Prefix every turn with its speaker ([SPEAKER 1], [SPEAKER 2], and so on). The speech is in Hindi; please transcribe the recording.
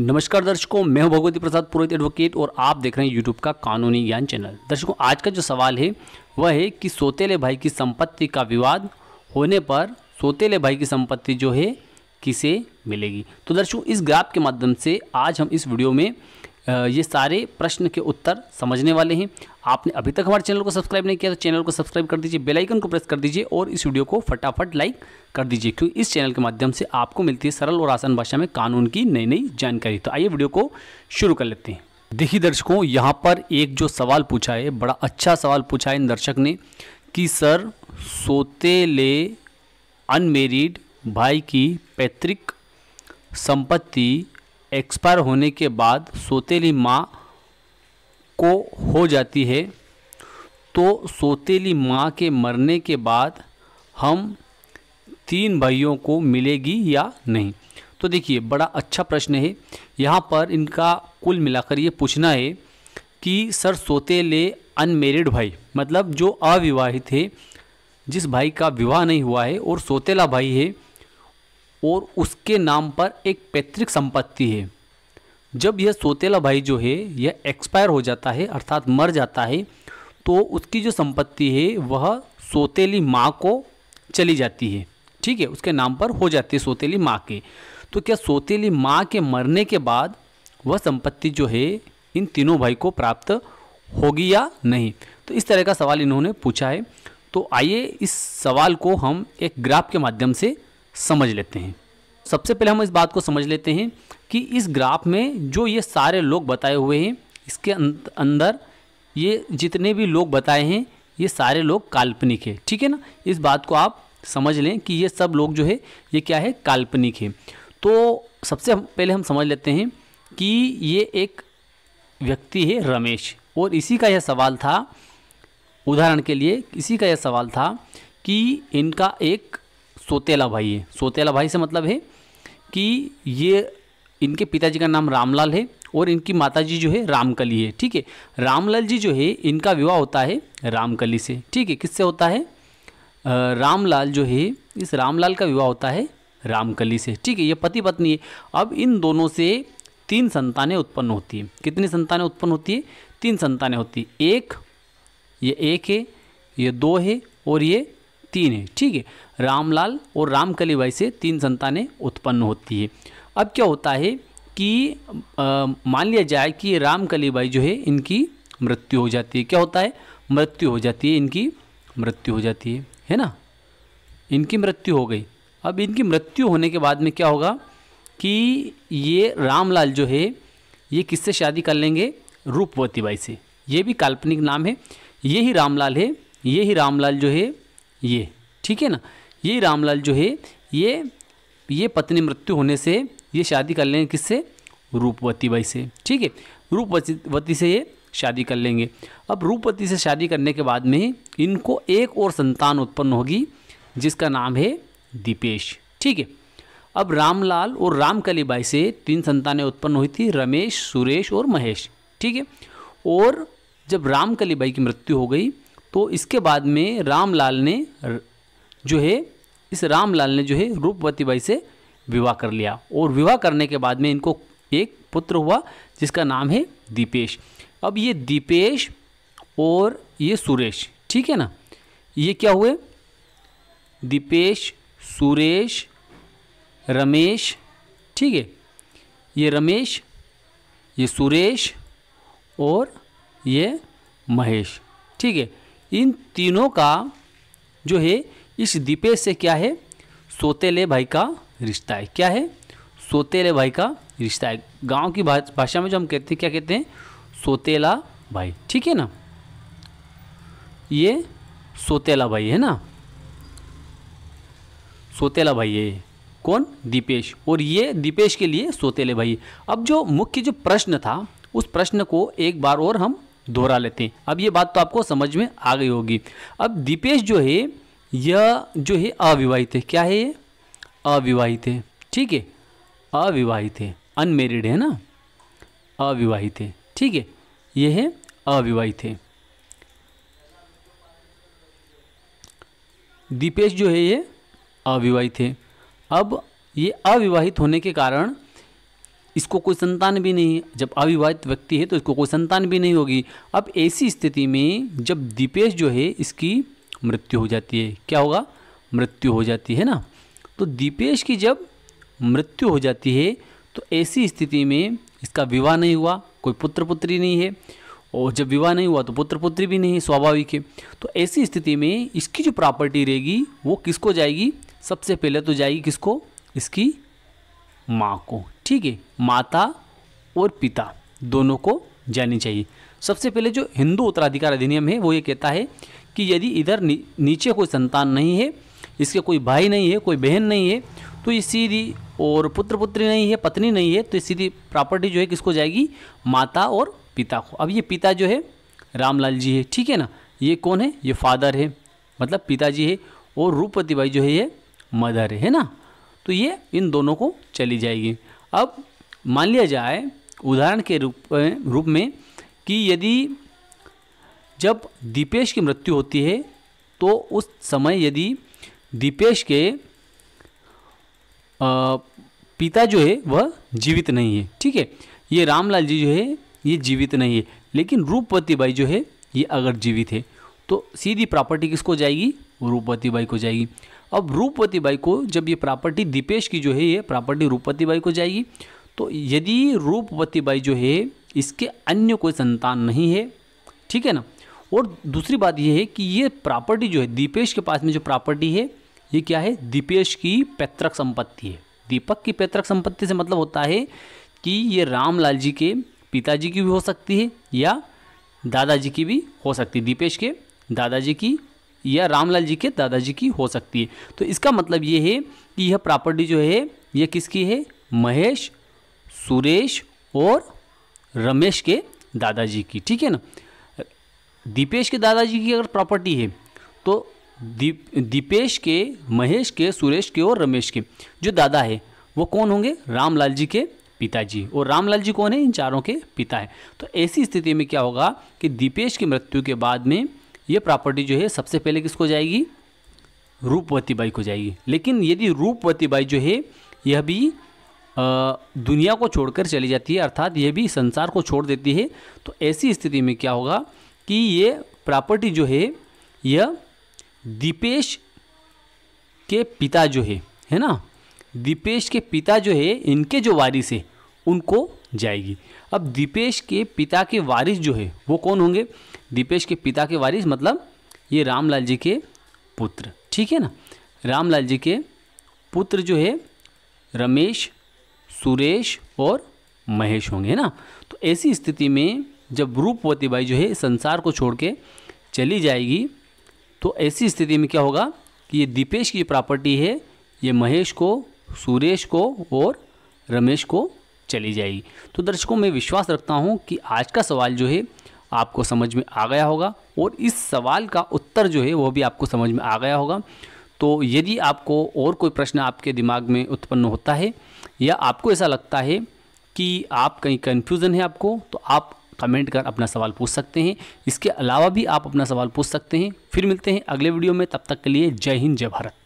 [SPEAKER 1] नमस्कार दर्शकों मैं हूं भगवती प्रसाद पुरोहित एडवोकेट और आप देख रहे हैं यूट्यूब का कानूनी ज्ञान चैनल दर्शकों आज का जो सवाल है वह है कि सोतेले भाई की संपत्ति का विवाद होने पर सोतेले भाई की संपत्ति जो है किसे मिलेगी तो दर्शकों इस ग्राफ के माध्यम से आज हम इस वीडियो में ये सारे प्रश्न के उत्तर समझने वाले हैं आपने अभी तक हमारे चैनल को सब्सक्राइब नहीं किया तो चैनल को सब्सक्राइब कर दीजिए बेल आइकन को प्रेस कर दीजिए और इस वीडियो को फटाफट लाइक कर दीजिए क्योंकि इस चैनल के माध्यम से आपको मिलती है सरल और आसान भाषा में कानून की नई नई जानकारी तो आइए वीडियो को शुरू कर लेते हैं देखिए दर्शकों यहाँ पर एक जो सवाल पूछा है बड़ा अच्छा सवाल पूछा है इन दर्शक ने कि सर सोते ले अनमेरिड भाई की पैतृक संपत्ति एक्सपायर होने के बाद सोतेली माँ को हो जाती है तो सोतेली माँ के मरने के बाद हम तीन भाइयों को मिलेगी या नहीं तो देखिए बड़ा अच्छा प्रश्न है यहाँ पर इनका कुल मिलाकर ये पूछना है कि सर सोतेले अनमेरिड भाई मतलब जो अविवाहित है जिस भाई का विवाह नहीं हुआ है और सोतेला भाई है और उसके नाम पर एक पैतृक संपत्ति है जब यह सोतेला भाई जो है यह एक्सपायर हो जाता है अर्थात मर जाता है तो उसकी जो संपत्ति है वह सोतेली माँ को चली जाती है ठीक है उसके नाम पर हो जाती है सोतेली माँ के तो क्या सोतेली माँ के मरने के बाद वह संपत्ति जो है इन तीनों भाई को प्राप्त होगी या नहीं तो इस तरह का सवाल इन्होंने पूछा है तो आइए इस सवाल को हम एक ग्राफ के माध्यम से समझ लेते हैं सबसे पहले हम इस बात को समझ लेते हैं कि इस ग्राफ में जो ये सारे लोग बताए हुए हैं इसके अं-, अंदर ये जितने भी लोग बताए हैं ये सारे लोग काल्पनिक है ठीक है ना इस बात को आप समझ लें कि ये सब लोग जो है ये क्या है काल्पनिक है तो सबसे पहले हम समझ लेते हैं कि ये एक व्यक्ति है रमेश और इसी का यह सवाल था उदाहरण के लिए इसी का यह सवाल था कि इनका एक सोतेला भाई है सोतेला भाई से मतलब है कि ये इनके पिताजी का नाम रामलाल है और इनकी माताजी जो है रामकली है ठीक है रामलाल जी जो है इनका विवाह होता है रामकली से ठीक है किससे होता है रामलाल जो है इस रामलाल का विवाह होता है रामकली से ठीक है ये पति पत्नी है अब इन दोनों से तीन संतानें उत्पन्न होती हैं कितनी संतानें उत्पन्न होती है तीन संतानें होती है एक ये एक है ये दो है और ये तीन है ठीक है रामलाल और रामकली बाई से तीन संतानें उत्पन्न होती है अब क्या होता है कि मान लिया जाए कि रामकली बाई जो है इनकी मृत्यु हो जाती है क्या होता है मृत्यु हो जाती है इनकी मृत्यु हो जाती है है ना इनकी मृत्यु हो गई अब इनकी मृत्यु होने के बाद में क्या होगा कि ये रामलाल जो है ये किससे शादी कर लेंगे रूपवती बाई से ये भी काल्पनिक नाम है यही रामलाल है यही रामलाल जो है ये ठीक है ना ये रामलाल जो है ये ये पत्नी मृत्यु होने से ये शादी कर लेंगे किससे रूपवती बाई से ठीक है रूपवती से ये शादी कर लेंगे अब रूपवती से शादी करने के बाद में इनको एक और संतान उत्पन्न होगी जिसका नाम है दीपेश ठीक है अब रामलाल और रामकली बाई से तीन संतानें उत्पन्न हुई थी रमेश सुरेश और महेश ठीक है और जब रामकली बाई की मृत्यु हो गई तो इसके बाद में रामलाल ने जो है इस रामलाल ने जो है रूपवती बाई से विवाह कर लिया और विवाह करने के बाद में इनको एक पुत्र हुआ जिसका नाम है दीपेश अब ये दीपेश और ये सुरेश ठीक है ना ये क्या हुए दीपेश सुरेश रमेश ठीक है ये रमेश ये सुरेश और ये महेश ठीक है इन तीनों का जो है इस दीपेश से क्या है सोतेले भाई का रिश्ता है क्या है सोतेले भाई का रिश्ता है गांव की भाषा में जो हम कहते हैं क्या कहते हैं सोतेला भाई ठीक है ना ये सोतेला भाई है ना सोतेला भाई है कौन दीपेश और ये दीपेश के लिए सोतेले भाई अब जो मुख्य जो प्रश्न था उस प्रश्न को एक बार और हम दोहरा लेते हैं अब ये बात तो आपको समझ में आ गई होगी अब दीपेश जो है यह जो है अविवाहित है क्या है ये अविवाहित है ठीक है अविवाहित है अनमेरिड है ना अविवाहित है ठीक है यह है अविवाहित है दीपेश जो है ये अविवाहित है अब ये अविवाहित होने के कारण इसको कोई संतान भी नहीं जब अविवाहित व्यक्ति है तो इसको कोई संतान भी नहीं होगी अब ऐसी स्थिति में जब दीपेश जो है इसकी मृत्यु हो जाती है क्या होगा मृत्यु हो जाती है ना तो दीपेश की जब मृत्यु हो जाती है तो ऐसी स्थिति में इसका विवाह नहीं हुआ कोई पुत्र पुत्री नहीं है और जब विवाह नहीं हुआ तो पुत्र पुत्री भी नहीं है स्वाभाविक है तो ऐसी स्थिति में इसकी जो प्रॉपर्टी रहेगी वो किसको जाएगी सबसे पहले तो जाएगी किसको इसकी माँ को ठीक है माता और पिता दोनों को जानी चाहिए सबसे पहले जो हिंदू उत्तराधिकार अधिनियम है वो ये कहता है कि यदि इधर नी, नीचे कोई संतान नहीं है इसके कोई भाई नहीं है कोई बहन नहीं है तो ये सीधी और पुत्र पुत्री नहीं है पत्नी नहीं है तो ये सीधी प्रॉपर्टी जो है किसको जाएगी माता और पिता को अब ये पिता जो है रामलाल जी है ठीक है ना ये कौन है ये फादर है मतलब पिताजी है और रूपवती भाई जो है ये मदर है ना तो ये इन दोनों को चली जाएगी अब मान लिया जाए उदाहरण के रूप रूप में कि यदि जब दीपेश की मृत्यु होती है तो उस समय यदि दीपेश के पिता जो है वह जीवित नहीं है ठीक है ये रामलाल जी जो है ये जीवित नहीं है लेकिन रूपवती बाई जो है ये अगर जीवित है तो सीधी प्रॉपर्टी किसको जाएगी रूपवती बाई को जाएगी अब रूपवती बाई को जब ये प्रॉपर्टी दीपेश की जो है ये प्रॉपर्टी रूपवती बाई को जाएगी तो यदि रूपवती बाई जो है इसके अन्य कोई संतान नहीं है ठीक है ना और दूसरी बात यह है कि ये प्रॉपर्टी जो है दीपेश के पास में जो प्रॉपर्टी है ये क्या है दीपेश की पैतृक संपत्ति है दीपक की पैतृक संपत्ति से मतलब होता है कि ये रामलाल जी के पिताजी की भी हो सकती है या दादाजी की भी हो सकती है दीपेश के दादाजी की या रामलाल जी के दादाजी की हो सकती है तो इसका मतलब ये है कि यह प्रॉपर्टी जो है यह किसकी है महेश सुरेश और रमेश के दादाजी की ठीक है ना दीपेश के दादाजी की अगर प्रॉपर्टी है तो दीपेश के महेश के सुरेश के और रमेश के जो दादा है वो कौन होंगे रामलाल जी के पिताजी और रामलाल जी कौन है इन चारों के पिता है तो ऐसी स्थिति में क्या होगा कि दीपेश की मृत्यु के बाद में ये प्रॉपर्टी जो है सबसे पहले किसको जाएगी रूपवती बाई को जाएगी लेकिन यदि रूपवती बाई जो है यह भी दुनिया को छोड़कर चली जाती है अर्थात यह भी संसार को छोड़ देती है तो ऐसी स्थिति में क्या होगा कि ये प्रॉपर्टी जो है यह दीपेश के पिता जो है है ना दीपेश के पिता जो है इनके जो वारिस है उनको जाएगी अब दीपेश के पिता के वारिस जो है वो कौन होंगे दीपेश के पिता के वारिस मतलब ये रामलाल जी के पुत्र ठीक है ना रामलाल जी के पुत्र जो है रमेश सुरेश और महेश होंगे ना तो ऐसी स्थिति में जब रूपवती बाई जो है संसार को छोड़ के चली जाएगी तो ऐसी स्थिति में क्या होगा कि ये दीपेश की प्रॉपर्टी है ये महेश को सुरेश को और रमेश को चली जाएगी तो दर्शकों मैं विश्वास रखता हूँ कि आज का सवाल जो है आपको समझ में आ गया होगा और इस सवाल का उत्तर जो है वो भी आपको समझ में आ गया होगा तो यदि आपको और कोई प्रश्न आपके दिमाग में उत्पन्न होता है या आपको ऐसा लगता है कि आप कहीं कन्फ्यूज़न है आपको तो आप कमेंट कर अपना सवाल पूछ सकते हैं इसके अलावा भी आप अपना सवाल पूछ सकते हैं फिर मिलते हैं अगले वीडियो में तब तक के लिए जय हिंद जय भारत